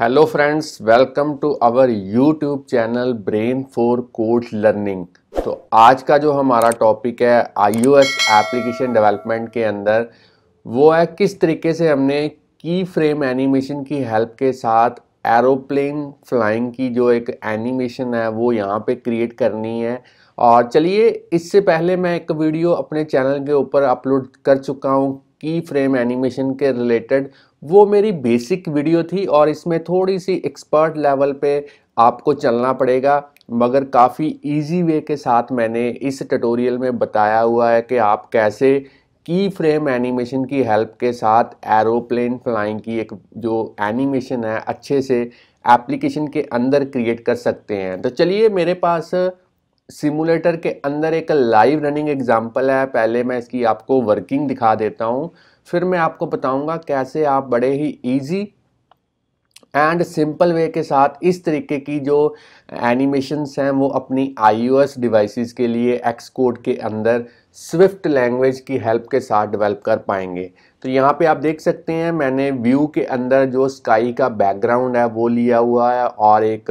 hello friends welcome to our YouTube channel Brain for Code learning तो आज का जो हमारा टॉपिक है आईओएस एप्लीकेशन डेवलपमेंट के अंदर वो है किस तरीके से हमने की फ्रेम एनिमेशन की हेल्प के साथ एरोप्लेन फ्लाइंग की जो एक एनिमेशन है वो यहाँ पे क्रिएट करनी है और चलिए इससे पहले मैं एक वीडियो अपने चैनल के ऊपर अपलोड कर चुका हूँ की फ्रेम एनिमेशन के रिलेटेड वो मेरी बेसिक वीडियो थी और इसमें थोड़ी सी एक्सपर्ट लेवल पे आपको चलना पड़ेगा मगर काफ़ी इजी वे के साथ मैंने इस ट्यूटोरियल में बताया हुआ है कि आप कैसे की फ्रेम एनिमेशन की हेल्प के साथ एरोप्लेन फ्लाइंग की एक जो एनिमेशन है अच्छे से एप्लीकेशन के अंदर क्रिएट कर सकते हैं तो चलिए मेरे पास सिमुलेटर के अंदर एक लाइव रनिंग एग्जाम्पल है पहले मैं इसकी आपको वर्किंग दिखा देता हूँ फिर मैं आपको बताऊँगा कैसे आप बड़े ही ईजी एंड सिंपल वे के साथ इस तरीके की जो एनिमेशंस हैं वो अपनी आईओएस डिवाइसेस के लिए एक्स कोड के अंदर स्विफ्ट लैंग्वेज की हेल्प के साथ डेवलप कर पाएंगे तो यहाँ पे आप देख सकते हैं मैंने व्यू के अंदर जो स्काई का बैकग्राउंड है वो लिया हुआ है और एक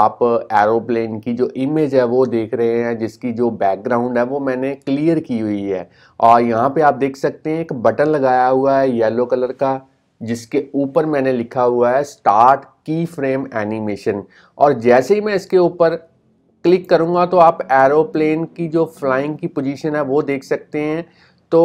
आप एरोप्लेन की जो इमेज है वो देख रहे हैं जिसकी जो बैकग्राउंड है वो मैंने क्लियर की हुई है और यहाँ पे आप देख सकते हैं एक बटन लगाया हुआ है येलो कलर का जिसके ऊपर मैंने लिखा हुआ है स्टार्ट की फ्रेम एनिमेशन और जैसे ही मैं इसके ऊपर क्लिक करूँगा तो आप एरोप्लेन की जो फ्लाइंग की पोजिशन है वो देख सकते हैं तो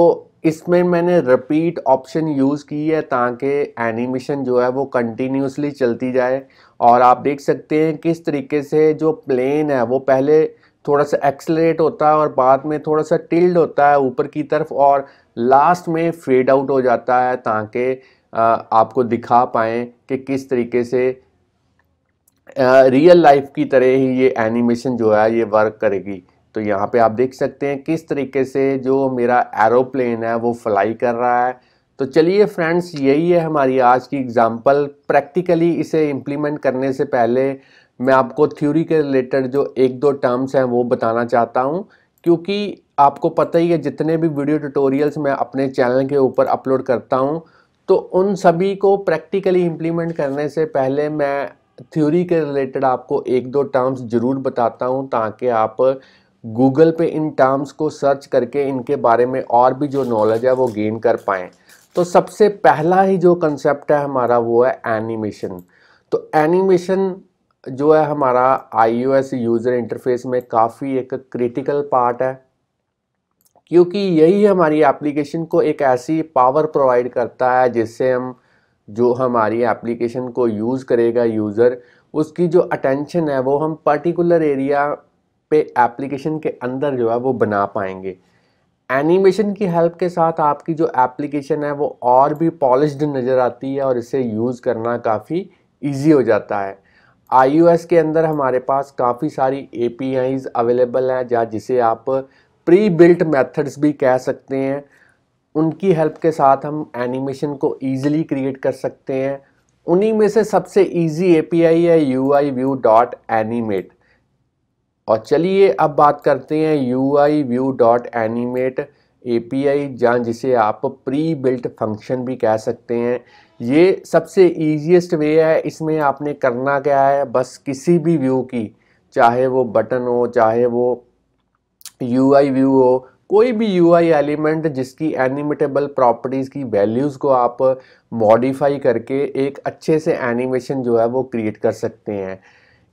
इसमें मैंने रिपीट ऑप्शन यूज़ की है ताकि एनिमेशन जो है वो कंटिन्यूसली चलती जाए और आप देख सकते हैं किस तरीके से जो प्लेन है वो पहले थोड़ा सा एक्सलेट होता है और बाद में थोड़ा सा टिल्ड होता है ऊपर की तरफ और लास्ट में फेड आउट हो जाता है ताकि आपको दिखा पाएँ कि किस तरीके से रियल लाइफ की तरह ही ये एनिमेशन जो है ये वर्क करेगी तो यहाँ पे आप देख सकते हैं किस तरीके से जो मेरा एरोप्लेन है वो फ्लाई कर रहा है तो चलिए फ्रेंड्स यही है हमारी आज की एग्ज़ाम्पल प्रैक्टिकली इसे इम्प्लीमेंट करने से पहले मैं आपको थ्योरी के रिलेटेड जो एक दो टर्म्स हैं वो बताना चाहता हूँ क्योंकि आपको पता ही है जितने भी वीडियो ट्यूटोरियल्स मैं अपने चैनल के ऊपर अपलोड करता हूँ तो उन सभी को प्रैक्टिकली इम्प्लीमेंट करने से पहले मैं थ्योरी के रिलेटेड आपको एक दो टर्म्स ज़रूर बताता हूँ ताकि आप गूगल पे इन टर्म्स को सर्च करके इनके बारे में और भी जो नॉलेज है वो गेन कर पाएँ तो सबसे पहला ही जो कंसेप्ट है हमारा वो है एनिमेशन तो एनिमेशन जो है हमारा आईओएस यूज़र इंटरफेस में काफ़ी एक क्रिटिकल पार्ट है क्योंकि यही हमारी एप्लीकेशन को एक ऐसी पावर प्रोवाइड करता है जिससे हम जो हमारी एप्लीकेशन को यूज़ करेगा यूज़र उसकी जो अटेंशन है वो हम पर्टिकुलर एरिया पे एप्लीकेशन के अंदर जो है वो बना पाएंगे एनिमेशन की हेल्प के साथ आपकी जो एप्लीकेशन है वो और भी पॉलिश्ड नज़र आती है और इसे यूज़ करना काफ़ी ईजी हो जाता है आईओएस के अंदर हमारे पास काफ़ी सारी ए अवेलेबल हैं जहाँ जिसे आप प्री बिल्ट मैथड्स भी कह सकते हैं उनकी हेल्प के साथ हम एनिमेशन को ईजिली क्रिएट कर सकते हैं उन्हीं में से सबसे ईजी एपीआई है U I view dot animate और चलिए अब बात करते हैं U I view dot animate A P I जहाँ जिसे आप प्री बिल्ट फंक्शन भी कह सकते हैं ये सबसे ईजीएस्ट वे है इसमें आपने करना क्या है बस किसी भी व्यू की चाहे वो बटन हो चाहे वो यू आई व्यू हो कोई भी यू आई एलिमेंट जिसकी एनिमेटेबल प्रॉपर्टीज़ की वैल्यूज़ को आप मॉडिफाई करके एक अच्छे से एनिमेशन जो है वो क्रिएट कर सकते हैं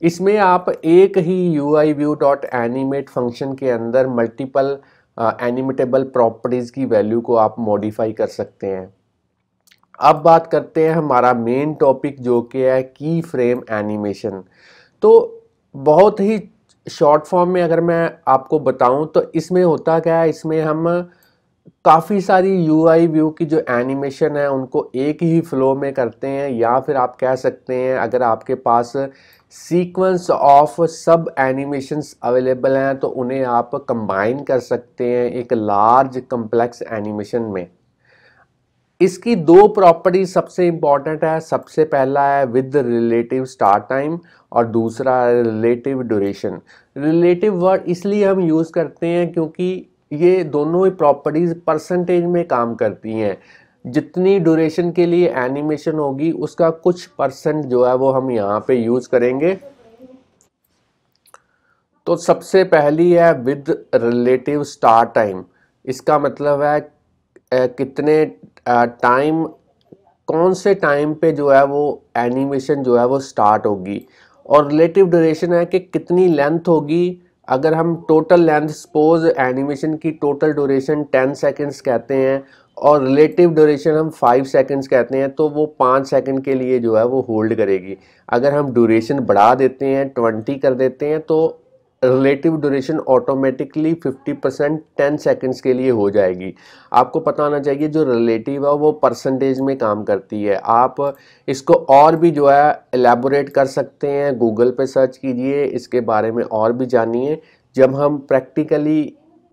इसमें आप एक ही U I view dot animate function के अंदर मल्टीपल एनिमेटेबल प्रॉपर्टीज़ की वैल्यू को आप मॉडिफाई कर सकते हैं अब बात करते हैं हमारा मेन टॉपिक जो कि है की फ्रेम एनिमेशन तो बहुत ही शॉर्ट फॉर्म में अगर मैं आपको बताऊं तो इसमें होता क्या है इसमें हम काफ़ी सारी यू आई व्यू की जो एनिमेशन है उनको एक ही फ्लो में करते हैं या फिर आप कह सकते हैं अगर आपके पास sequence of sub animations available हैं तो उन्हें आप कंबाइन कर सकते हैं एक लार्ज कम्प्लेक्स एनिमेशन में इसकी दो प्रॉपर्टी सबसे इम्पॉर्टेंट है सबसे पहला है विद रिलेटिव स्टार्ट टाइम और दूसरा रिलेटिव ड्यूरेशन रिलेटिव वर्ड इसलिए हम यूज़ करते हैं क्योंकि ये दोनों ही प्रॉपर्टीज़ परसेंटेज में काम करती हैं जितनी ड्यूरेशन के लिए एनिमेशन होगी उसका कुछ परसेंट जो है वो हम यहाँ पे यूज़ करेंगे तो सबसे पहली है विद रिलेटिव स्टार टाइम इसका मतलब है कितने टाइम कौन से टाइम पे जो है वो एनिमेशन जो है वो स्टार्ट होगी और रिलेटिव ड्यूरेशन है कि कितनी लेंथ होगी अगर हम टोटल लेंथ सपोज एनिमेशन की टोटल ड्यूरेशन टेन सेकंड्स कहते हैं और रिलेटिव ड्यूरेशन हम फाइव सेकेंड्स कहते हैं तो वो पाँच सेकेंड के लिए जो है वो होल्ड करेगी अगर हम ड्यूरेशन बढ़ा देते हैं ट्वेंटी कर देते हैं तो relative duration automatically 50 percent ten seconds के लिए हो जाएगी आपको पता होना चाहिए जो रिलेटिव है वो परसेंटेज में काम करती है आप इसको और भी जो है एलेबोरेट कर सकते हैं गूगल पे सर्च कीजिए इसके बारे में और भी जानिए जब हम प्रैक्टिकली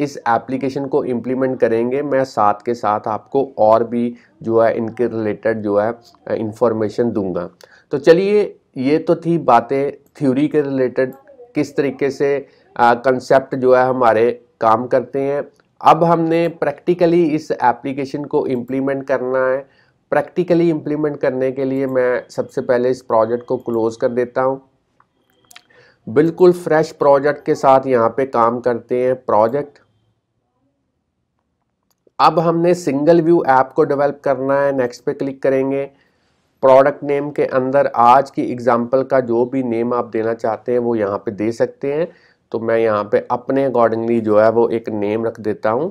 इस एप्लीकेशन को इम्प्लीमेंट करेंगे मैं साथ के साथ आपको और भी जो है इनके रिलेटेड जो है इंफॉर्मेशन दूंगा तो चलिए ये तो थी बातें थ्योरी के रिलेटेड किस तरीके से कंसेप्ट जो है हमारे काम करते हैं अब हमने प्रैक्टिकली इस एप्लीकेशन को इम्प्लीमेंट करना है प्रैक्टिकली इम्प्लीमेंट करने के लिए मैं सबसे पहले इस प्रोजेक्ट को क्लोज़ कर देता हूँ बिल्कुल फ्रेश प्रोजेक्ट के साथ यहाँ पे काम करते हैं प्रोजेक्ट अब हमने सिंगल व्यू ऐप को डेवलप करना है नेक्स्ट पे क्लिक करेंगे प्रोडक्ट नेम के अंदर आज की एग्जाम्पल का जो भी नेम आप देना चाहते हैं वो यहाँ पे दे सकते हैं तो मैं यहाँ पे अपने अकॉर्डिंगली जो है वो एक नेम रख देता हूँ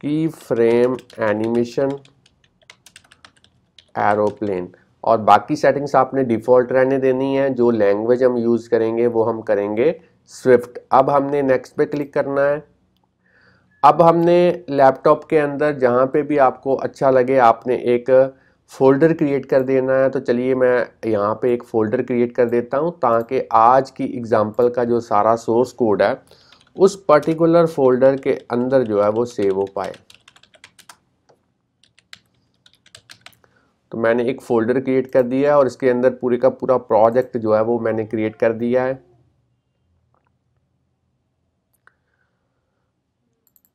की फ्रेम एनिमेशन एरोप्लेन और बाकी सेटिंग्स आपने डिफ़ॉल्ट रहने देनी है जो लैंग्वेज हम यूज़ करेंगे वो हम करेंगे स्विफ्ट अब हमने नेक्स्ट पे क्लिक करना है अब हमने लैपटॉप के अंदर जहाँ पे भी आपको अच्छा लगे आपने एक फ़ोल्डर क्रिएट कर देना है तो चलिए मैं यहाँ पे एक फ़ोल्डर क्रिएट कर देता हूँ ताकि आज की एग्ज़ाम्पल का जो सारा सोर्स कोड है उस पर्टिकुलर फ़ोल्डर के अंदर जो है वो सेव हो पाए तो मैंने एक फ़ोल्डर क्रिएट कर दिया है और इसके अंदर पूरे का पूरा प्रोजेक्ट जो है वो मैंने क्रिएट कर दिया है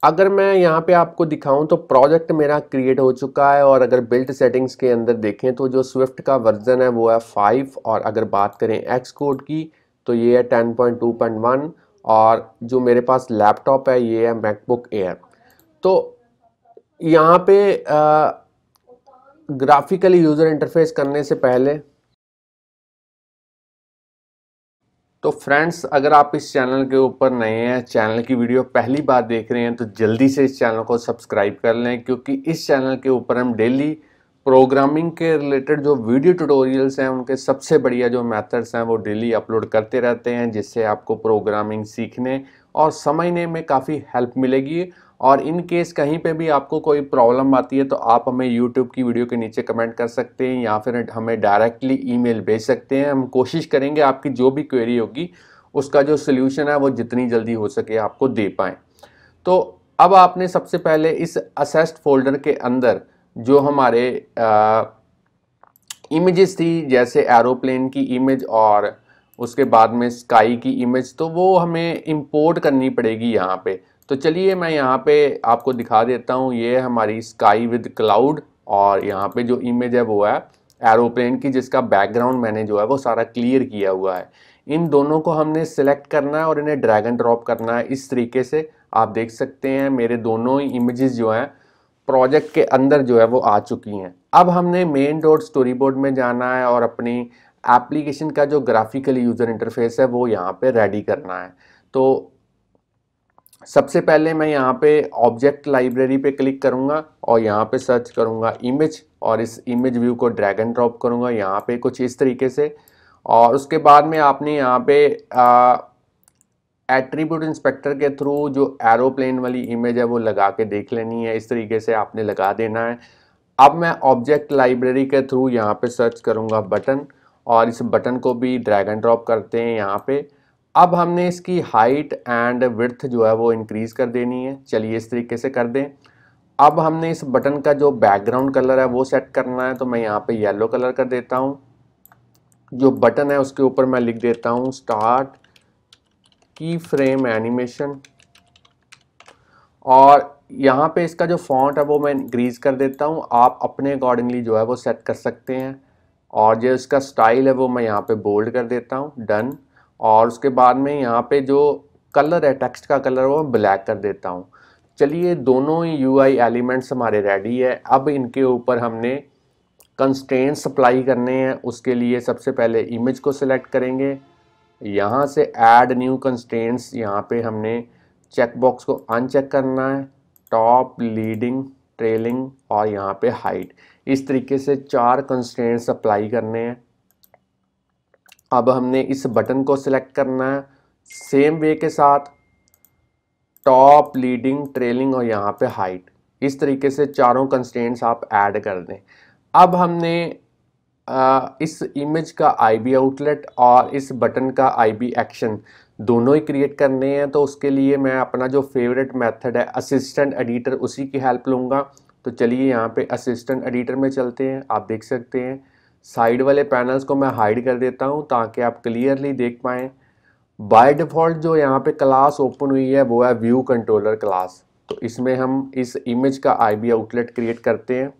अगर मैं यहाँ पे आपको दिखाऊं तो प्रोजेक्ट मेरा क्रिएट हो चुका है और अगर बिल्ट सेटिंग्स के अंदर देखें तो जो स्विफ्ट का वर्जन है वो है फाइव और अगर बात करें एक्स कोड की तो ये है ten point two point one और जो मेरे पास लैपटॉप है ये है मैकबुक एयर तो यहाँ पे ग्राफिकली यूज़र इंटरफेस करने से पहले तो फ्रेंड्स अगर आप इस चैनल के ऊपर नए हैं चैनल की वीडियो पहली बार देख रहे हैं तो जल्दी से इस चैनल को सब्सक्राइब कर लें क्योंकि इस चैनल के ऊपर हम डेली प्रोग्रामिंग के रिलेटेड जो वीडियो ट्यूटोरियल्स हैं उनके सबसे बढ़िया जो मेथड्स हैं वो डेली अपलोड करते रहते हैं जिससे आपको प्रोग्रामिंग सीखने और समझने में काफ़ी हेल्प मिलेगी और इन केस कहीं पे भी आपको कोई प्रॉब्लम आती है तो आप हमें यूट्यूब की वीडियो के नीचे कमेंट कर सकते हैं या फिर हमें डायरेक्टली ईमेल भेज सकते हैं हम कोशिश करेंगे आपकी जो भी क्वेरी होगी उसका जो सोल्यूशन है वो जितनी जल्दी हो सके आपको दे पाएँ तो अब आपने सबसे पहले इस असेस्ड फोल्डर के अंदर जो हमारे इमेजेस थी जैसे एरोप्लेन की इमेज और उसके बाद में स्काई की इमेज तो वो हमें इंपोर्ट करनी पड़ेगी यहाँ पे तो चलिए मैं यहाँ पे आपको दिखा देता हूँ ये हमारी स्काई विद क्लाउड और यहाँ पे जो इमेज है वो है एरोप्लेन की जिसका बैकग्राउंड मैंने जो है वो सारा क्लियर किया हुआ है इन दोनों को हमने सेलेक्ट करना है और इन्हें ड्रैग एंड ड्रॉप करना है इस तरीके से आप देख सकते हैं मेरे दोनों ही इमेजेस जो हैं प्रोजेक्ट के अंदर जो है वो आ चुकी हैं अब हमने मेन डॉट स्टोरी बोर्ड में जाना है और अपनी एप्लीकेशन का जो ग्राफिकल यूज़र इंटरफेस है वो यहाँ पे रेडी करना है तो सबसे पहले मैं यहाँ पे ऑब्जेक्ट लाइब्रेरी पे क्लिक करूँगा और यहाँ पे सर्च करूँगा इमेज और इस इमेज व्यू को ड्रैग एंड ड्रॉप करूँगा यहाँ पे कुछ इस तरीके से और उसके बाद में आपने यहाँ पे एट्रीब्यूट इंस्पेक्टर के थ्रू जो एरोप्लेन वाली इमेज है वो लगा के देख लेनी है इस तरीके से आपने लगा देना है अब मैं ऑब्जेक्ट लाइब्रेरी के थ्रू यहाँ पे सर्च करूँगा बटन और इस बटन को भी ड्रैग एंड ड्रॉप करते हैं यहाँ पे अब हमने इसकी हाइट एंड विर्थ जो है वो इंक्रीज़ कर देनी है चलिए इस तरीके से कर दें अब हमने इस बटन का जो बैकग्राउंड कलर है वो सेट करना है तो मैं यहाँ पे येलो कलर कर देता हूँ जो बटन है उसके ऊपर मैं लिख देता हूँ स्टार्ट की फ्रेम एनिमेशन और यहाँ पे इसका जो फॉन्ट है वो मैं इंक्रीज़ कर देता हूँ आप अपने अकॉर्डिंगली जो है वो सेट कर सकते हैं और जो इसका स्टाइल है वो मैं यहाँ पर बोल्ड कर देता हूँ डन और उसके बाद में यहाँ पे जो कलर है टेक्स्ट का कलर वो ब्लैक कर देता हूँ चलिए दोनों ही यू एलिमेंट्स हमारे रेडी है अब इनके ऊपर हमने कंस्टेंट सप्लाई करने हैं उसके लिए सबसे पहले इमेज को सिलेक्ट करेंगे यहाँ से ऐड न्यू कंस्टेंट्स यहाँ पे हमने चेक बॉक्स को अनचेक करना है टॉप लीडिंग ट्रेलिंग और यहाँ पे हाइट इस तरीके से चार कंस्टेंट्स अप्लाई करने हैं अब हमने इस बटन को सिलेक्ट करना है सेम वे के साथ टॉप लीडिंग ट्रेलिंग और यहाँ पे हाइट इस तरीके से चारों कंस्टेंट्स आप ऐड कर दें अब हमने इस इमेज का आई बी आउटलेट और इस बटन का आई बी एक्शन दोनों ही क्रिएट करने हैं तो उसके लिए मैं अपना जो फेवरेट मेथड है असिस्टेंट एडिटर उसी की हेल्प लूँगा तो चलिए यहाँ पे असिस्टेंट एडिटर में चलते हैं आप देख सकते हैं साइड वाले पैनल्स को मैं हाइड कर देता हूँ ताकि आप क्लियरली देख पाएँ बाय डिफ़ॉल्ट जो यहाँ पे क्लास ओपन हुई है वो है व्यू कंट्रोलर क्लास तो इसमें हम इस इमेज का आई आउटलेट क्रिएट करते हैं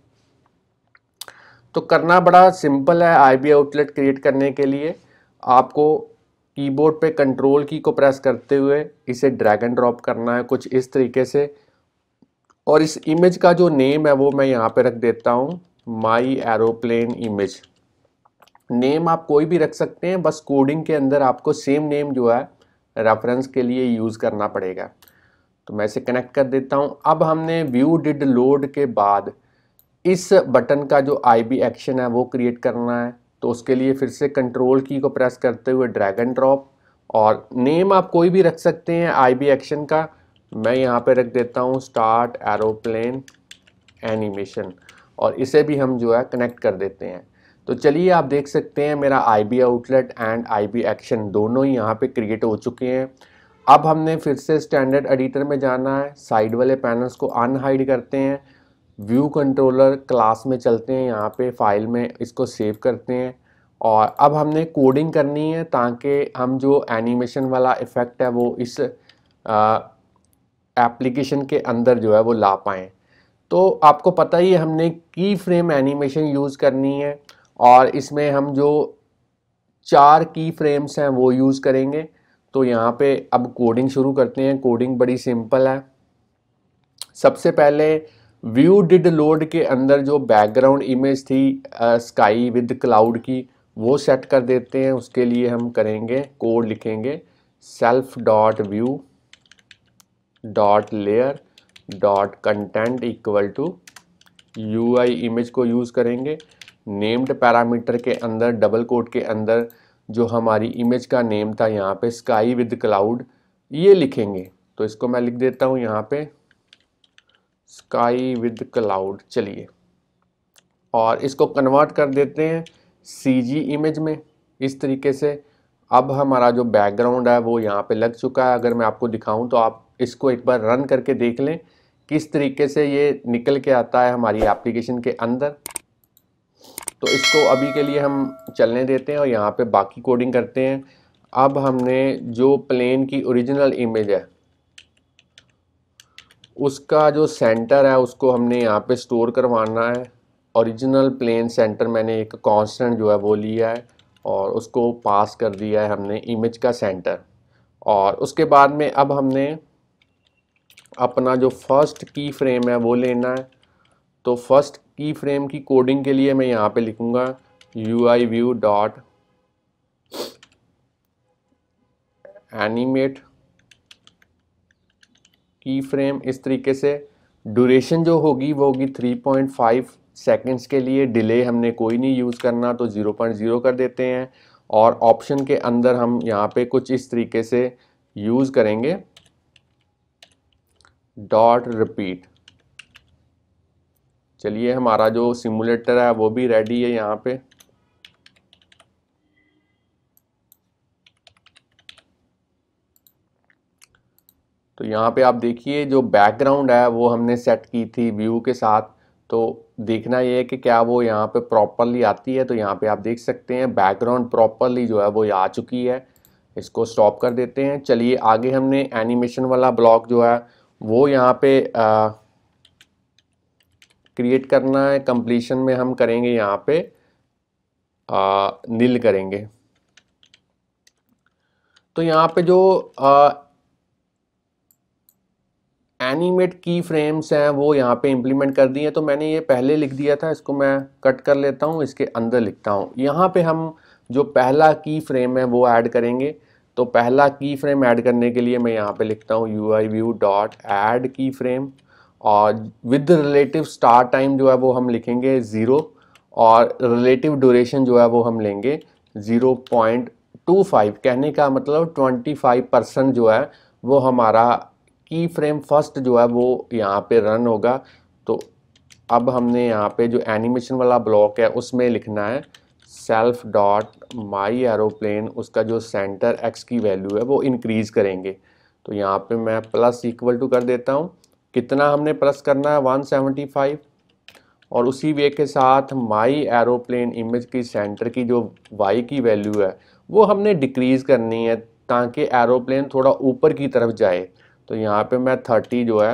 तो करना बड़ा सिंपल है आई आउटलेट क्रिएट करने के लिए आपको कीबोर्ड पे कंट्रोल की को प्रेस करते हुए इसे ड्रैग एंड ड्रॉप करना है कुछ इस तरीके से और इस इमेज का जो नेम है वो मैं यहाँ पे रख देता हूँ माई एरोप्लेन इमेज नेम आप कोई भी रख सकते हैं बस कोडिंग के अंदर आपको सेम नेम जो है रेफरेंस के लिए यूज़ करना पड़ेगा तो मैं इसे कनेक्ट कर देता हूँ अब हमने व्यू डिड लोड के बाद इस बटन का जो आई बी एक्शन है वो क्रिएट करना है तो उसके लिए फिर से कंट्रोल की को प्रेस करते हुए ड्रैग एंड ड्रॉप और नेम आप कोई भी रख सकते हैं आई बी एक्शन का मैं यहाँ पे रख देता हूँ स्टार्ट एरोप्लेन एनिमेशन और इसे भी हम जो है कनेक्ट कर देते हैं तो चलिए आप देख सकते हैं मेरा I B outlet and I B action दोनों ही यहाँ पे क्रिएट हो चुके हैं अब हमने फिर से स्टैंडर्ड एडिटर में जाना है साइड वाले पैनल्स को अनहाइड करते हैं व्यू कंट्रोलर क्लास में चलते हैं यहाँ पे फाइल में इसको सेव करते हैं और अब हमने कोडिंग करनी है ताकि हम जो एनिमेशन वाला इफ़ेक्ट है वो इस एप्लीकेशन के अंदर जो है वो ला पाएँ तो आपको पता ही हमने की फ्रेम एनिमेशन यूज़ करनी है और इसमें हम जो चार की फ्रेम्स हैं वो यूज़ करेंगे तो यहाँ पे अब कोडिंग शुरू करते हैं कोडिंग बड़ी सिंपल है सबसे पहले व्यू डिड लोड के अंदर जो बैकग्राउंड इमेज थी स्काई विद क्लाउड की वो सेट कर देते हैं उसके लिए हम करेंगे कोड लिखेंगे self dot view dot layer dot content equal to U I image को यूज़ करेंगे नेम्ड पैरामीटर के अंदर डबल कोट के अंदर जो हमारी इमेज का नेम था यहाँ पे स्काई विद क्लाउड ये लिखेंगे तो इसको मैं लिख देता हूँ यहाँ पे स्काई विद क्लाउड चलिए और इसको कन्वर्ट कर देते हैं सीजी इमेज में इस तरीके से अब हमारा जो बैकग्राउंड है वो यहाँ पे लग चुका है अगर मैं आपको दिखाऊं तो आप इसको एक बार रन करके देख लें किस तरीके से ये निकल के आता है हमारी एप्लीकेशन के अंदर तो इसको अभी के लिए हम चलने देते हैं और यहाँ पे बाकी कोडिंग करते हैं अब हमने जो प्लेन की ओरिजिनल इमेज है उसका जो सेंटर है उसको हमने यहाँ पे स्टोर करवाना है ओरिजिनल प्लेन सेंटर मैंने एक कांस्टेंट जो है वो लिया है और उसको पास कर दिया है हमने इमेज का सेंटर और उसके बाद में अब हमने अपना जो फर्स्ट की फ्रेम है वो लेना है तो फर्स्ट की फ्रेम की कोडिंग के लिए मैं यहाँ पे लिखूंगा U I view dot animate key frame इस तरीके से ड्यूरेशन जो होगी वो होगी 3.5 सेकेंड्स के लिए डिले हमने कोई नहीं यूज़ करना तो 0.0 कर देते हैं और ऑप्शन के अंदर हम यहाँ पे कुछ इस तरीके से यूज़ करेंगे डॉट रिपीट चलिए हमारा जो सिमुलेटर है वो भी रेडी है यहाँ पे तो यहाँ पे आप देखिए जो बैकग्राउंड है वो हमने सेट की थी व्यू के साथ तो देखना ये है कि क्या वो यहाँ पे प्रॉपरली आती है तो यहाँ पे आप देख सकते हैं बैकग्राउंड प्रॉपरली जो है वो आ चुकी है इसको स्टॉप कर देते हैं चलिए आगे हमने एनिमेशन वाला ब्लॉक जो है वो यहाँ पे आ, क्रिएट करना है कंप्लीशन में हम करेंगे यहाँ पे आ, नील करेंगे तो यहाँ पे जो एनिमेट की फ्रेम्स हैं वो यहाँ पे इम्प्लीमेंट कर दी हैं तो मैंने ये पहले लिख दिया था इसको मैं कट कर लेता हूँ इसके अंदर लिखता हूँ यहाँ पे हम जो पहला की फ्रेम है वो ऐड करेंगे तो पहला की फ्रेम ऐड करने के लिए मैं यहाँ पे लिखता हूँ U I view dot add key frame और विद रिलेटिव स्टार टाइम जो है वो हम लिखेंगे ज़ीरो और रिलेटिव ड्यूरेशन जो है वो हम लेंगे ज़ीरो पॉइंट टू फाइव कहने का मतलब ट्वेंटी फाइव परसेंट जो है वो हमारा की फ्रेम फर्स्ट जो है वो यहाँ पे रन होगा तो अब हमने यहाँ पे जो एनिमेशन वाला ब्लॉक है उसमें लिखना है सेल्फ डॉट माई एरोप्लेन उसका जो सेंटर एक्स की वैल्यू है वो इंक्रीज़ करेंगे तो यहाँ पे मैं प्लस इक्वल टू कर देता हूँ कितना हमने प्लस करना है 175 और उसी वे के साथ माई एरोप्लेन इमेज की सेंटर की जो वाई की वैल्यू है वो हमने डिक्रीज़ करनी है ताकि एरोप्लेन थोड़ा ऊपर की तरफ जाए तो यहाँ पे मैं 30 जो है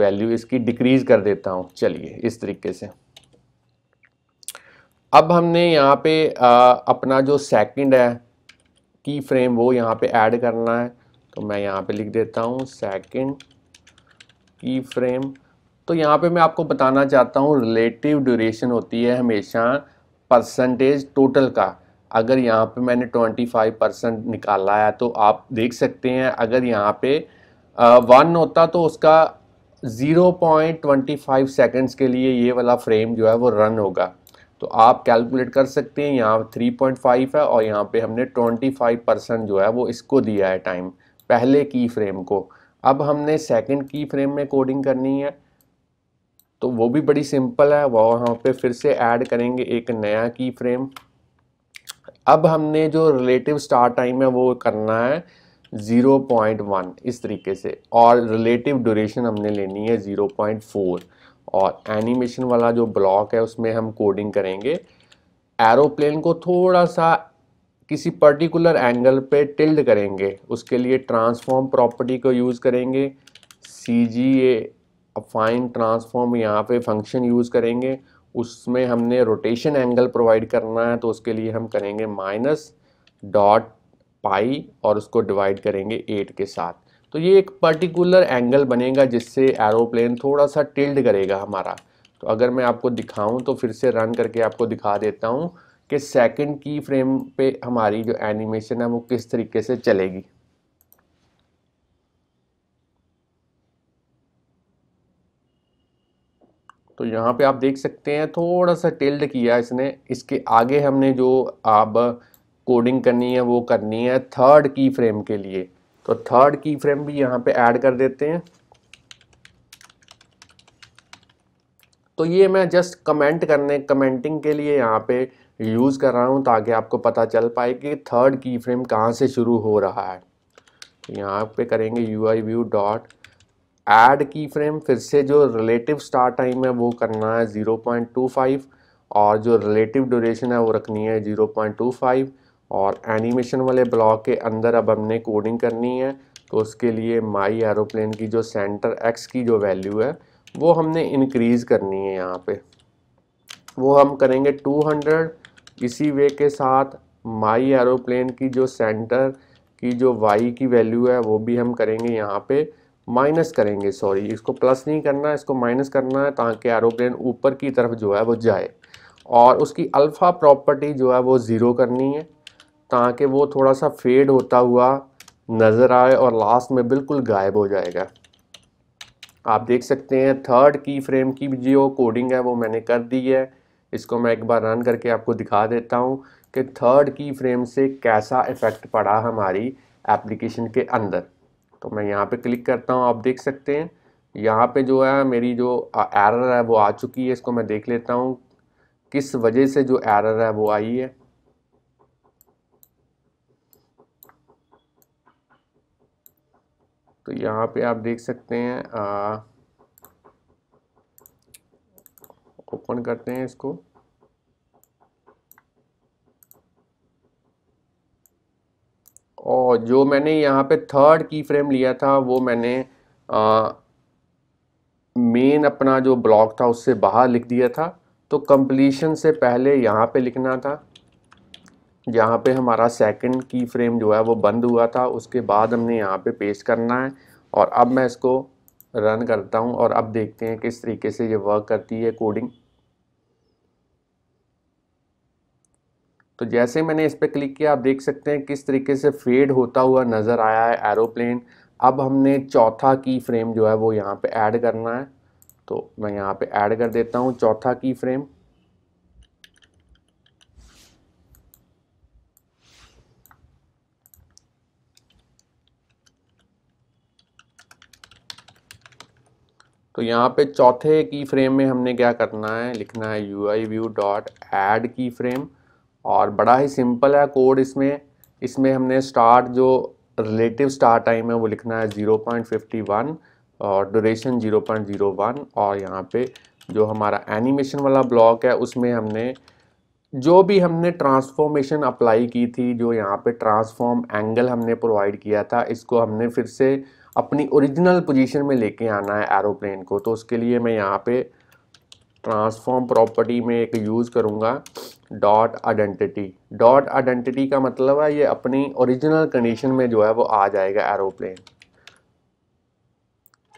वैल्यू इसकी डिक्रीज़ कर देता हूँ चलिए इस तरीके से अब हमने यहाँ पे आ, अपना जो सेकंड है की फ्रेम वो यहाँ पे ऐड करना है तो मैं यहाँ पे लिख देता हूँ सेकंड की फ्रेम तो यहाँ पे मैं आपको बताना चाहता हूँ रिलेटिव ड्यूरेशन होती है हमेशा परसेंटेज टोटल का अगर यहाँ पे मैंने 25 परसेंट निकाला है तो आप देख सकते हैं अगर यहाँ पे वन होता तो उसका 0.25 सेकंड्स के लिए ये वाला फ्रेम जो है वो रन होगा तो आप कैलकुलेट कर सकते हैं यहाँ 3.5 है और यहाँ पे हमने 25 परसेंट जो है वो इसको दिया है टाइम पहले की फ्रेम को अब हमने सेकंड की फ्रेम में कोडिंग करनी है तो वो भी बड़ी सिंपल है वहाँ पे फिर से ऐड करेंगे एक नया की फ्रेम अब हमने जो रिलेटिव स्टार्ट टाइम है वो करना है 0.1 इस तरीके से और रिलेटिव ड्यूरेशन हमने लेनी है 0.4 और एनिमेशन वाला जो ब्लॉक है उसमें हम कोडिंग करेंगे एरोप्लेन को थोड़ा सा किसी पर्टिकुलर एंगल पे टिल्ड करेंगे उसके लिए ट्रांसफॉर्म प्रॉपर्टी को यूज़ करेंगे सी जी ए फाइन ट्रांसफॉर्म यहाँ पे फंक्शन यूज़ करेंगे उसमें हमने रोटेशन एंगल प्रोवाइड करना है तो उसके लिए हम करेंगे माइनस डॉट पाई और उसको डिवाइड करेंगे एट के साथ तो ये एक पर्टिकुलर एंगल बनेगा जिससे एरोप्लेन थोड़ा सा टिल्ड करेगा हमारा तो अगर मैं आपको दिखाऊं तो फिर से रन करके आपको दिखा देता हूँ कि सेकंड की फ्रेम पे हमारी जो एनिमेशन है वो किस तरीके से चलेगी तो यहाँ पे आप देख सकते हैं थोड़ा सा टेल्ड किया इसने इसके आगे हमने जो आप कोडिंग करनी है वो करनी है थर्ड की फ्रेम के लिए तो थर्ड की फ्रेम भी यहाँ पे ऐड कर देते हैं तो ये मैं जस्ट कमेंट करने कमेंटिंग के लिए यहाँ पे यूज़ कर रहा हूँ ताकि आपको पता चल पाए कि थर्ड की फ्रेम कहाँ से शुरू हो रहा है तो यहाँ पे करेंगे U I view dot add key frame फिर से जो रिलेटिव स्टार्ट टाइम है वो करना है ज़ीरो पॉइंट टू फाइव और जो रिलेटिव ड्यूरेशन है वो रखनी है ज़ीरो पॉइंट टू फाइव और एनिमेशन वाले ब्लॉक के अंदर अब हमने कोडिंग करनी है तो उसके लिए माई एरोप्लेन की जो सेंटर एक्स की जो वैल्यू है वो हमने इनक्रीज़ करनी है यहाँ पे वो हम करेंगे टू हंड्रेड इसी वे के साथ माई एरोप्लेन की जो सेंटर की जो वाई की वैल्यू है वो भी हम करेंगे यहाँ पे माइनस करेंगे सॉरी इसको प्लस नहीं करना इसको माइनस करना है ताकि एरोप्लेन ऊपर की तरफ जो है वो जाए और उसकी अल्फ़ा प्रॉपर्टी जो है वो ज़ीरो करनी है ताकि वो थोड़ा सा फेड होता हुआ नज़र आए और लास्ट में बिल्कुल गायब हो जाएगा आप देख सकते हैं थर्ड की फ्रेम की जो कोडिंग है वो मैंने कर दी है इसको मैं एक बार रन करके आपको दिखा देता हूँ कि थर्ड की फ्रेम से कैसा इफ़ेक्ट पड़ा हमारी एप्लीकेशन के अंदर तो मैं यहाँ पे क्लिक करता हूँ आप देख सकते हैं यहाँ पे जो है मेरी जो एरर है वो आ चुकी है इसको मैं देख लेता हूँ किस वजह से जो एरर है वो आई है तो यहाँ पे आप देख सकते हैं आ, ओपन करते हैं इसको और जो मैंने यहाँ पे थर्ड की फ्रेम लिया था वो मैंने मेन अपना जो ब्लॉक था उससे बाहर लिख दिया था तो कंप्लीशन से पहले यहाँ पे लिखना था जहाँ पे हमारा सेकंड की फ्रेम जो है वो बंद हुआ था उसके बाद हमने यहाँ पे पेस्ट करना है और अब मैं इसको रन करता हूँ और अब देखते हैं किस तरीके से ये वर्क करती है कोडिंग तो जैसे मैंने इस पर क्लिक किया आप देख सकते हैं किस तरीके से फेड होता हुआ नज़र आया है एरोप्लेन अब हमने चौथा की फ्रेम जो है वो यहाँ पे ऐड करना है तो मैं यहाँ पे ऐड कर देता हूँ चौथा की फ्रेम तो यहाँ पे चौथे की फ्रेम में हमने क्या करना है लिखना है U I view dot add key frame और बड़ा ही सिंपल है कोड इसमें इसमें हमने स्टार्ट जो रिलेटिव स्टार्ट टाइम है वो लिखना है 0.51 और ड्यूरेशन 0.01 और यहाँ पे जो हमारा एनिमेशन वाला ब्लॉक है उसमें हमने जो भी हमने ट्रांसफॉर्मेशन अप्लाई की थी जो यहाँ पे ट्रांसफॉर्म एंगल हमने प्रोवाइड किया था इसको हमने फिर से अपनी ओरिजिनल पोजीशन में लेके आना है एरोप्लेन को तो उसके लिए मैं यहाँ पे ट्रांसफॉर्म प्रॉपर्टी में एक यूज़ करूँगा डॉट आइडेंटिटी डॉट आइडेंटिटी का मतलब है ये अपनी ओरिजिनल कंडीशन में जो है वो आ जाएगा एरोप्लेन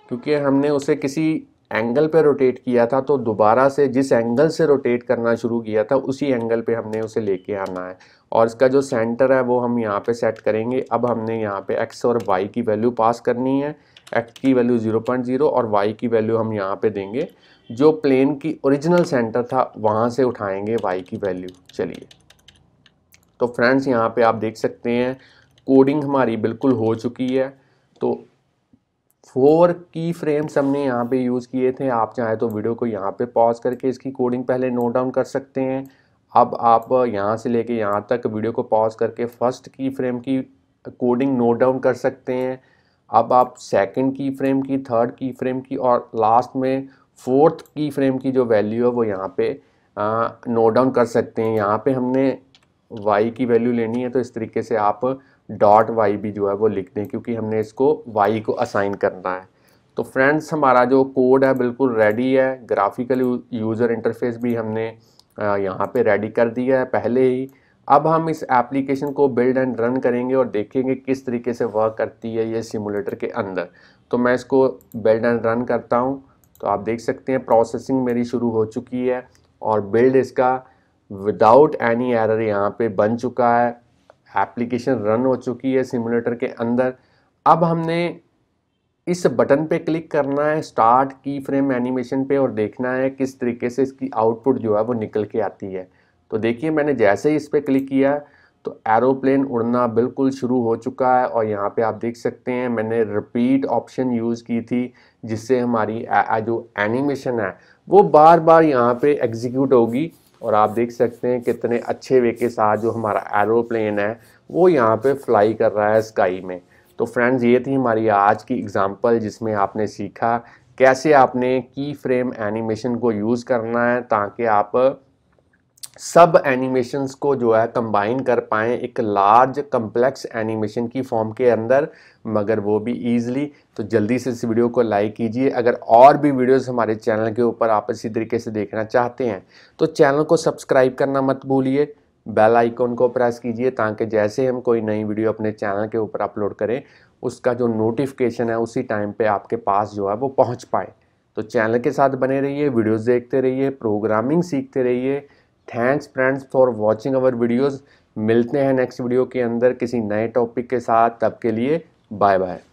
क्योंकि हमने उसे किसी एंगल पे रोटेट किया था तो दोबारा से जिस एंगल से रोटेट करना शुरू किया था उसी एंगल पे हमने उसे लेके आना है और इसका जो सेंटर है वो हम यहाँ पे सेट करेंगे अब हमने यहाँ पे एक्स और वाई की वैल्यू पास करनी है एक्स की वैल्यू 0.0 और वाई की वैल्यू हम यहाँ पे देंगे जो प्लेन की ओरिजिनल सेंटर था वहाँ से उठाएंगे वाई की वैल्यू चलिए तो फ्रेंड्स यहाँ पे आप देख सकते हैं कोडिंग हमारी बिल्कुल हो चुकी है तो फोर की फ्रेम्स हमने यहाँ पे यूज़ किए थे आप चाहे तो वीडियो को यहाँ पे पॉज करके इसकी कोडिंग पहले नोट डाउन कर सकते हैं अब आप यहाँ से लेके यहाँ तक वीडियो को पॉज करके फर्स्ट की फ्रेम की कोडिंग नोट डाउन कर सकते हैं अब आप सेकंड की फ्रेम की थर्ड की फ्रेम की और लास्ट में फोर्थ की फ्रेम की जो वैल्यू है वो यहाँ पे नोट डाउन कर सकते हैं यहाँ पे हमने वाई की वैल्यू लेनी है तो इस तरीके से आप डॉट वाई भी जो है वो लिख दें क्योंकि हमने इसको वाई को असाइन करना है तो फ्रेंड्स हमारा जो कोड है बिल्कुल रेडी है ग्राफिकल यूज़र इंटरफेस भी हमने यहाँ पे रेडी कर दिया है पहले ही अब हम इस एप्लीकेशन को बिल्ड एंड रन करेंगे और देखेंगे किस तरीके से वर्क करती है ये सिमुलेटर के अंदर तो मैं इसको बिल्ड एंड रन करता हूँ तो आप देख सकते हैं प्रोसेसिंग मेरी शुरू हो चुकी है और बिल्ड इसका विदाउट एनी एरर यहाँ पे बन चुका है एप्लीकेशन रन हो चुकी है सिमुलेटर के अंदर अब हमने इस बटन पे क्लिक करना है स्टार्ट की फ्रेम एनिमेशन पे और देखना है किस तरीके से इसकी आउटपुट जो है वो निकल के आती है तो देखिए मैंने जैसे ही इस पर क्लिक किया तो एरोप्लेन उड़ना बिल्कुल शुरू हो चुका है और यहाँ पे आप देख सकते हैं मैंने रिपीट ऑप्शन यूज़ की थी जिससे हमारी जो एनिमेशन है वो बार बार यहाँ पे एग्जीक्यूट होगी और आप देख सकते हैं कितने अच्छे वे के साथ जो हमारा एरोप्लेन है वो यहाँ पे फ्लाई कर रहा है स्काई में तो फ्रेंड्स ये थी हमारी आज की एग्ज़ाम्पल जिसमें आपने सीखा कैसे आपने की फ्रेम एनिमेशन को यूज़ करना है ताकि आप सब एनिमेशंस को जो है कंबाइन कर पाएँ एक लार्ज कम्प्लेक्स एनिमेशन की फॉर्म के अंदर मगर वो भी ईजिली तो जल्दी से इस वीडियो को लाइक कीजिए अगर और भी वीडियोस हमारे चैनल के ऊपर आप इसी तरीके से देखना चाहते हैं तो चैनल को सब्सक्राइब करना मत भूलिए बेल आइकॉन को प्रेस कीजिए ताकि जैसे हम कोई नई वीडियो अपने चैनल के ऊपर अपलोड करें उसका जो नोटिफिकेशन है उसी टाइम पे आपके पास जो है वो पहुंच पाए तो चैनल के साथ बने रहिए वीडियोस देखते रहिए प्रोग्रामिंग सीखते रहिए thanks friends for watching our videos मिलते हैं नेक्स्ट वीडियो के अंदर किसी नए टॉपिक के साथ तब के लिए बाय बाय